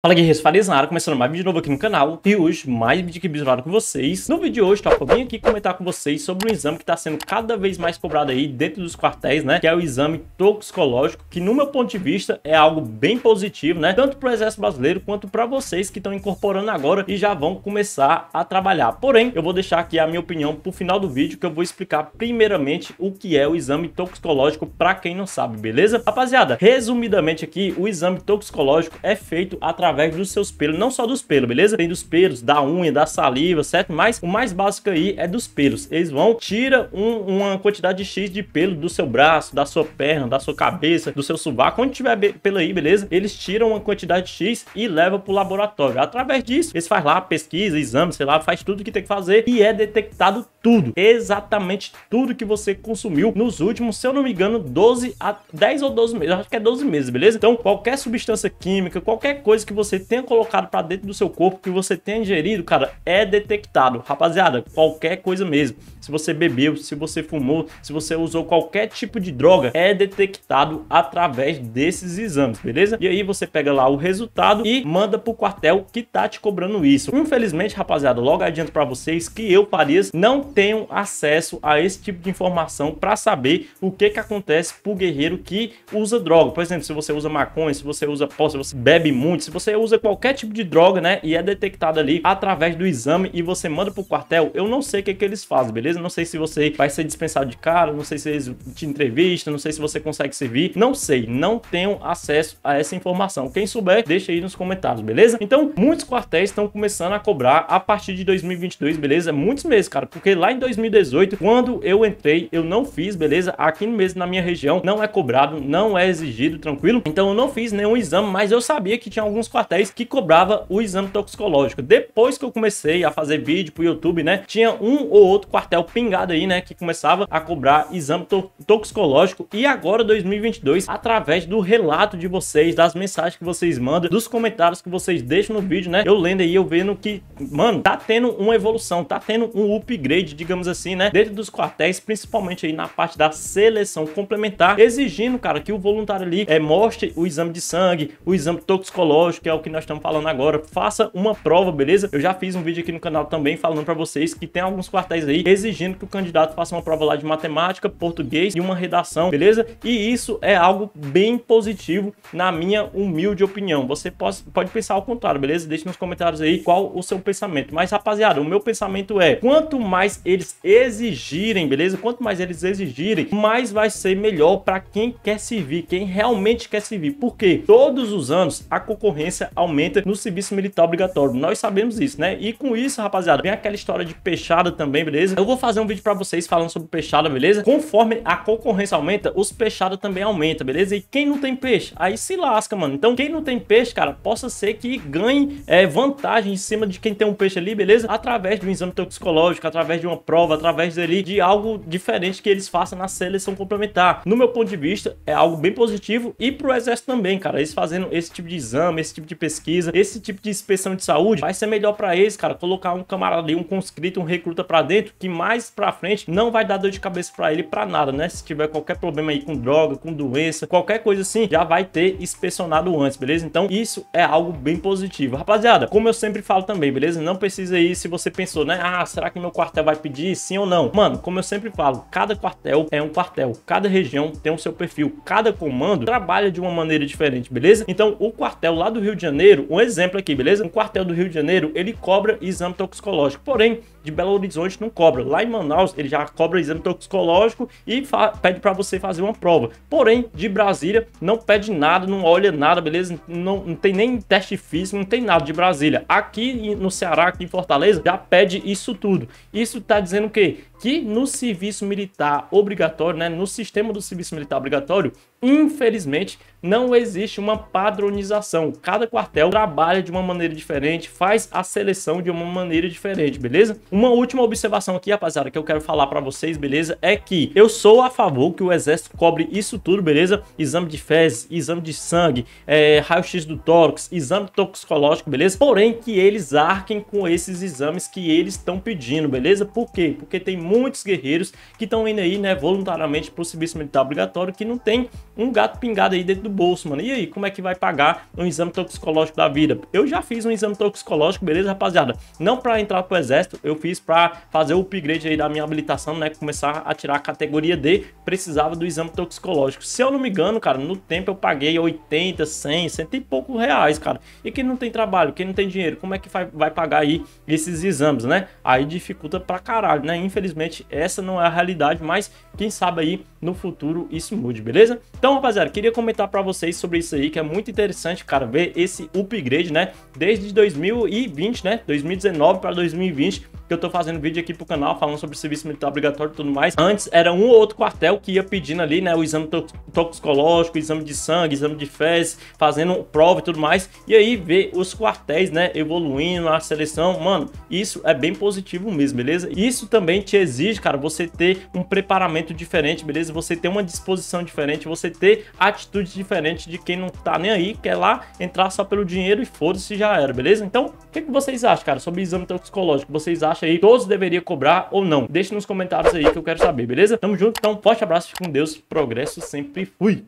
Fala guerreiros, Farias na área, começando mais vídeo novo aqui no canal E hoje, mais vídeo que bizarro com vocês No vídeo de hoje, top, tá, eu vim aqui comentar com vocês sobre um exame que está sendo cada vez mais cobrado aí dentro dos quartéis, né? Que é o exame toxicológico, que no meu ponto de vista é algo bem positivo, né? Tanto para o exército brasileiro, quanto para vocês que estão incorporando agora e já vão começar a trabalhar Porém, eu vou deixar aqui a minha opinião pro final do vídeo, que eu vou explicar primeiramente o que é o exame toxicológico para quem não sabe, beleza? Rapaziada, resumidamente aqui, o exame toxicológico é feito através através dos seus pelos, não só dos pelos, beleza? Tem dos pelos, da unha, da saliva, certo? Mas o mais básico aí é dos pelos. Eles vão, tira um, uma quantidade de X de pelo do seu braço, da sua perna, da sua cabeça, do seu sovaco, onde tiver pelo aí, beleza? Eles tiram uma quantidade de X e levam pro laboratório. Através disso, eles fazem lá pesquisa, exame, sei lá, faz tudo que tem que fazer e é detectado tudo, exatamente tudo que você consumiu nos últimos, se eu não me engano, 12 a 10 ou 12 meses, acho que é 12 meses, beleza? Então, qualquer substância química, qualquer coisa que você tenha colocado para dentro do seu corpo, que você tenha ingerido, cara, é detectado. Rapaziada, qualquer coisa mesmo. Se você bebeu, se você fumou, se você usou qualquer tipo de droga, é detectado através desses exames, beleza? E aí você pega lá o resultado e manda pro quartel que tá te cobrando isso. Infelizmente, rapaziada, logo adianto para vocês que eu, Farias, não tenho acesso a esse tipo de informação para saber o que que acontece pro guerreiro que usa droga. Por exemplo, se você usa maconha, se você usa pó, se você bebe muito, se você você usa qualquer tipo de droga, né? E é detectado ali através do exame e você manda pro quartel, eu não sei o que, que eles fazem, beleza? Não sei se você vai ser dispensado de cara, não sei se eles te entrevistam, não sei se você consegue servir, não sei, não tenho acesso a essa informação. Quem souber, deixa aí nos comentários, beleza? Então, muitos quartéis estão começando a cobrar a partir de 2022, beleza? Muitos meses, cara, porque lá em 2018, quando eu entrei, eu não fiz, beleza? Aqui mesmo na minha região, não é cobrado, não é exigido, tranquilo? Então, eu não fiz nenhum exame, mas eu sabia que tinha alguns quartéis quartéis que cobrava o exame toxicológico. Depois que eu comecei a fazer vídeo pro YouTube, né, tinha um ou outro quartel pingado aí, né, que começava a cobrar exame to toxicológico e agora 2022 através do relato de vocês, das mensagens que vocês mandam, dos comentários que vocês deixam no vídeo, né? Eu lendo aí, eu vendo que, mano, tá tendo uma evolução, tá tendo um upgrade, digamos assim, né, dentro dos quartéis, principalmente aí na parte da seleção complementar, exigindo, cara, que o voluntário ali é mostre o exame de sangue, o exame toxicológico, que é o que nós estamos falando agora. Faça uma prova, beleza? Eu já fiz um vídeo aqui no canal também falando para vocês que tem alguns quartéis aí exigindo que o candidato faça uma prova lá de matemática, português e uma redação, beleza? E isso é algo bem positivo, na minha humilde opinião. Você pode, pode pensar ao contrário, beleza? Deixe nos comentários aí qual o seu pensamento. Mas, rapaziada, o meu pensamento é: quanto mais eles exigirem, beleza? Quanto mais eles exigirem, mais vai ser melhor para quem quer servir, quem realmente quer servir. Porque todos os anos a concorrência aumenta no serviço militar obrigatório. Nós sabemos isso, né? E com isso, rapaziada, vem aquela história de peixada também, beleza? Eu vou fazer um vídeo para vocês falando sobre peixada, beleza? Conforme a concorrência aumenta, os peixada também aumenta, beleza? E quem não tem peixe, aí se lasca, mano. Então, quem não tem peixe, cara, possa ser que ganhe é, vantagem em cima de quem tem um peixe ali, beleza? Através de um exame toxicológico, através de uma prova, através dele, de algo diferente que eles façam na seleção complementar. No meu ponto de vista, é algo bem positivo e pro exército também, cara. Eles fazendo esse tipo de exame, esse tipo de pesquisa, esse tipo de inspeção de saúde, vai ser melhor para eles, cara, colocar um camarada ali, um conscrito, um recruta para dentro, que mais para frente não vai dar dor de cabeça para ele para nada, né? Se tiver qualquer problema aí com droga, com doença, qualquer coisa assim, já vai ter inspecionado antes, beleza? Então isso é algo bem positivo. Rapaziada, como eu sempre falo também, beleza? Não precisa aí se você pensou, né? Ah, será que meu quartel vai pedir sim ou não? Mano, como eu sempre falo, cada quartel é um quartel, cada região tem o seu perfil, cada comando trabalha de uma maneira diferente, beleza? Então o quartel lá do Rio de Janeiro, um exemplo aqui, beleza? Um quartel do Rio de Janeiro, ele cobra exame toxicológico. Porém, de Belo Horizonte não cobra. Lá em Manaus, ele já cobra exame toxicológico e pede para você fazer uma prova. Porém, de Brasília, não pede nada, não olha nada, beleza? Não, não tem nem teste físico, não tem nada de Brasília. Aqui no Ceará, aqui em Fortaleza, já pede isso tudo. Isso tá dizendo o quê? Que no serviço militar obrigatório, né, no sistema do serviço militar obrigatório, infelizmente, não existe uma padronização. Cada quartel trabalha de uma maneira diferente, faz a seleção de uma maneira diferente, beleza? Uma última observação aqui, rapaziada, que eu quero falar para vocês, beleza? É que eu sou a favor que o exército cobre isso tudo, beleza? Exame de fezes, exame de sangue, é, raio-x do tórax, exame toxicológico, beleza? Porém, que eles arquem com esses exames que eles estão pedindo, beleza? Por quê? Porque tem muitos guerreiros que estão indo aí, né, voluntariamente pro serviço militar obrigatório que não tem um gato pingado aí dentro do do bolso, mano. E aí, como é que vai pagar um exame toxicológico da vida? Eu já fiz um exame toxicológico, beleza, rapaziada? Não para entrar pro exército, eu fiz para fazer o upgrade aí da minha habilitação, né? Começar a tirar a categoria D, precisava do exame toxicológico. Se eu não me engano, cara, no tempo eu paguei 80, 100, cento e poucos reais, cara. E quem não tem trabalho, quem não tem dinheiro, como é que vai, vai pagar aí esses exames, né? Aí dificulta pra caralho, né? Infelizmente, essa não é a realidade, mas quem sabe aí no futuro isso mude, beleza? Então, rapaziada, queria comentar pra para vocês sobre isso aí, que é muito interessante, cara, ver esse upgrade, né? Desde 2020, né? 2019 para 2020 que eu tô fazendo vídeo aqui pro canal falando sobre serviço militar obrigatório e tudo mais. Antes era um ou outro quartel que ia pedindo ali, né, o exame toxicológico, exame de sangue, exame de fezes, fazendo prova e tudo mais. E aí ver os quartéis, né, evoluindo a seleção, mano, isso é bem positivo mesmo, beleza? Isso também te exige, cara, você ter um preparamento diferente, beleza? Você ter uma disposição diferente, você ter atitude diferente de quem não tá nem aí, quer lá entrar só pelo dinheiro e foda-se já era, beleza? Então, o que, que vocês acham, cara, sobre exame toxicológico? Vocês acham taxa aí, todos deveriam cobrar ou não? Deixe nos comentários aí que eu quero saber, beleza? Tamo junto, então forte abraço, fique com Deus, progresso sempre fui!